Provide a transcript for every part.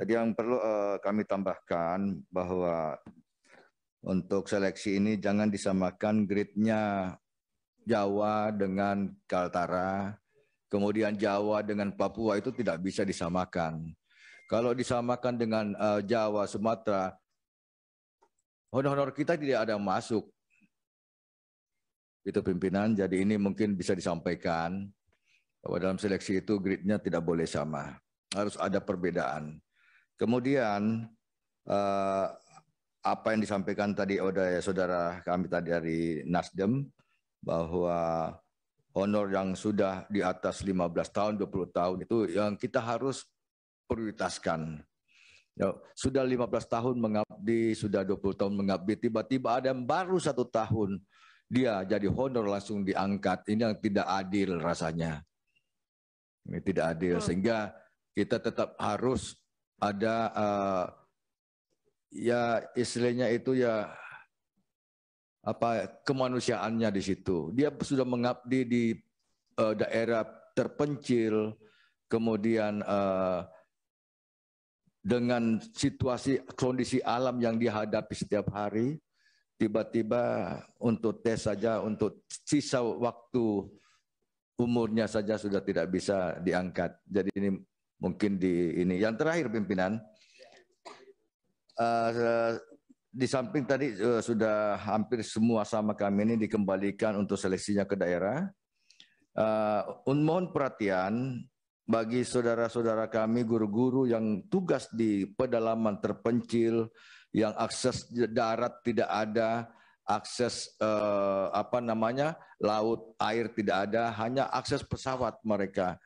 Jadi yang perlu eh, kami tambahkan bahwa untuk seleksi ini jangan disamakan gridnya Jawa dengan Kaltara, kemudian Jawa dengan Papua itu tidak bisa disamakan. Kalau disamakan dengan eh, Jawa, Sumatera, honor-honor kita tidak ada yang masuk. Itu pimpinan, jadi ini mungkin bisa disampaikan bahwa dalam seleksi itu gridnya tidak boleh sama. Harus ada perbedaan. Kemudian eh, apa yang disampaikan tadi oleh saudara kami tadi dari Nasdem bahwa honor yang sudah di atas 15 tahun, 20 tahun itu yang kita harus prioritaskan. Ya, sudah 15 tahun mengabdi, sudah 20 tahun mengabdi, tiba-tiba ada yang baru satu tahun dia jadi honor langsung diangkat. Ini yang tidak adil rasanya. Ini tidak adil, hmm. sehingga kita tetap harus ada uh, ya istilahnya itu ya apa kemanusiaannya di situ. Dia sudah mengabdi di uh, daerah terpencil, kemudian uh, dengan situasi kondisi alam yang dihadapi setiap hari, tiba-tiba untuk tes saja untuk sisa waktu umurnya saja sudah tidak bisa diangkat. Jadi ini mungkin di ini. Yang terakhir pimpinan, uh, di samping tadi uh, sudah hampir semua sama kami ini dikembalikan untuk seleksinya ke daerah. Uh, mohon perhatian bagi saudara-saudara kami guru-guru yang tugas di pedalaman terpencil, yang akses darat tidak ada, akses eh, apa namanya laut air tidak ada, hanya akses pesawat mereka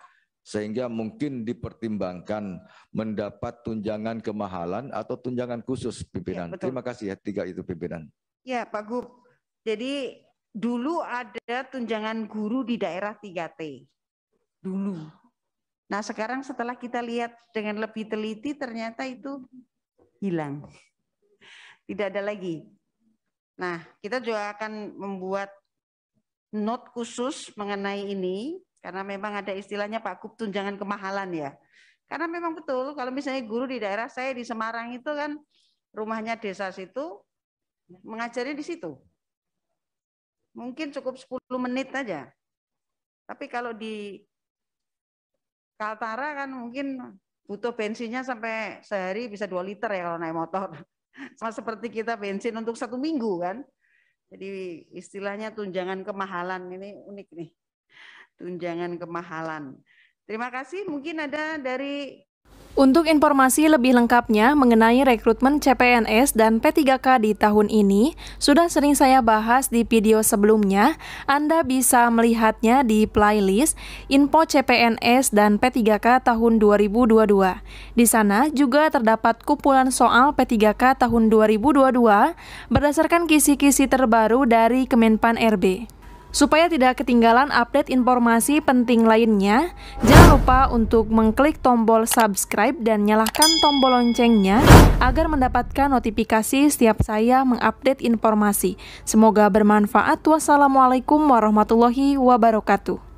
sehingga mungkin dipertimbangkan mendapat tunjangan kemahalan atau tunjangan khusus iya, pimpinan. Ya, Terima kasih ya tiga itu pimpinan. Ya Pak Gub, jadi dulu ada tunjangan guru di daerah 3T. Dulu. Nah sekarang setelah kita lihat dengan lebih teliti ternyata itu hilang. Tidak ada lagi. Nah kita juga akan membuat note khusus mengenai ini karena memang ada istilahnya Pak Kup tunjangan kemahalan ya. Karena memang betul kalau misalnya guru di daerah saya di Semarang itu kan rumahnya desa situ mengajarnya di situ. Mungkin cukup 10 menit aja. Tapi kalau di Kaltara kan mungkin butuh bensinnya sampai sehari bisa 2 liter ya kalau naik motor. Sama seperti kita bensin untuk satu minggu kan. Jadi istilahnya tunjangan kemahalan ini unik nih tunjangan kemahalan. Terima kasih. Mungkin ada dari untuk informasi lebih lengkapnya mengenai rekrutmen CPNS dan P3K di tahun ini, sudah sering saya bahas di video sebelumnya. Anda bisa melihatnya di playlist Info CPNS dan P3K tahun 2022. Di sana juga terdapat kumpulan soal P3K tahun 2022 berdasarkan kisi-kisi terbaru dari Kemenpan RB. Supaya tidak ketinggalan update informasi penting lainnya, jangan lupa untuk mengklik tombol subscribe dan nyalakan tombol loncengnya agar mendapatkan notifikasi setiap saya mengupdate informasi. Semoga bermanfaat. Wassalamualaikum warahmatullahi wabarakatuh.